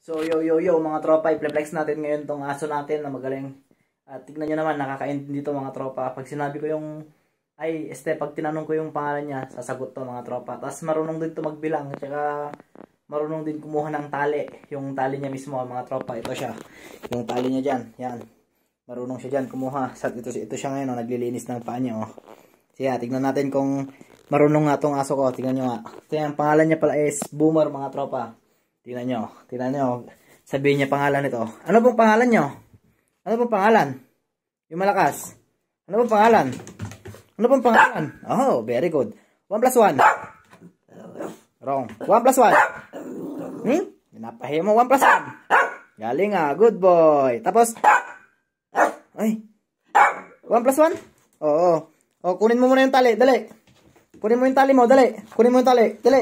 So, yo, yo, yo, mga tropa, i-flex natin ngayon tong aso natin na magaling. At tignan nyo naman, nakakaintindi to mga tropa. Pag sinabi ko yung, ay, este, pag tinanong ko yung pangalan niya, sasagot to mga tropa. Tapos marunong din to magbilang, tsaka marunong din kumuha ng tali. Yung tali niya mismo, mga tropa, ito siya. Yung tali niya dyan, yan. Marunong siya dyan kumuha. Sa, ito, ito siya ngayon, oh, naglilinis ng paa niya, oh. Siya, tignan natin kung marunong nga tong aso ko. Tignan nyo nga. Ito yan, pangalan niya pala is Boomer, mga tropa. Tingnan nyo. Tingnan nyo. Sabihin niya pangalan nito. Ano pong pangalan nyo? Ano pong pangalan? Yung malakas. Ano pong pangalan? Ano pong pangalan? Oh, very good. 1 plus 1. Wrong. 1 plus 1. Hmm? Napahiya mo 1 plus 1. Galing ah. Good boy. Tapos. Ay. 1 plus 1? Oo. O, oh, kunin mo muna yung tali. Dali. Kunin mo yung tali mo. Dali. Kunin mo yung tali. Dali.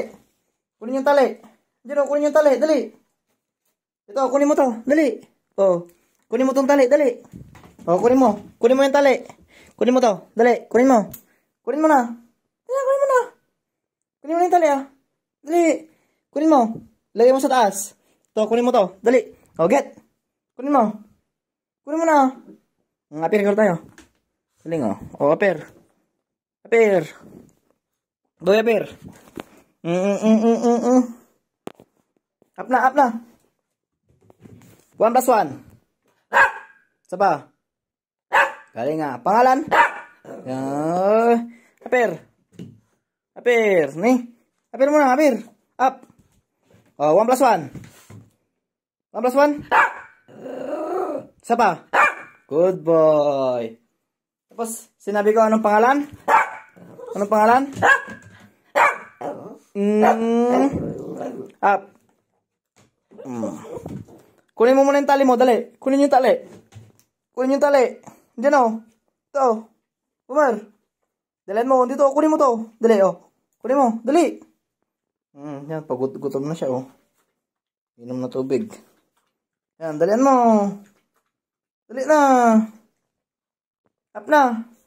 Kunin yung tali. Diyan o, kunin yung tali, dali. Ito, kunin mo to, dali. Oh. kunin mo tong tali, dali. Oh, kunin mo. Kunin mo yung tali. Kunin mo to, dali. Kunin mo. Kunin mo na. Dali, kunin mo na. Kunin mo na yung tali, ah. Dali. Kunin mo. Lagay mo sa taas. To, kunin mo to, dali. Oh, get. Kunin mo. Kunin mo na. Ang hmm, apir ko tayo. Galing, o. Oh. O, oh, apir. Apir. Goy, apir. Mm-mm-mm-mm-mm. Hmm, hmm, Up na, up na. 1 plus 1. Isa pa. Galing nga. Pangalan? Uh, apir. Apir. Ni. Apir muna, apir. Up. Oh, 1 plus 1. 1 plus 1. Isa pa. Good boy. Tapos, sinabi ko anong pangalan? Anong pangalan? Mm, up. Mm. Kunin mo muna yung tali mo, dali. Kunin yung tali. Kunin yung tali. Diyan o. Oh. Ito. Bumar. Oh. Dalihan mo. Dito, oh. kunin mo to. Dali o. Kunin mo. Dali. Mm, yan, pagutom na siya o. Inom na tubig. Yan, dalihan mo. Dali na. Up na.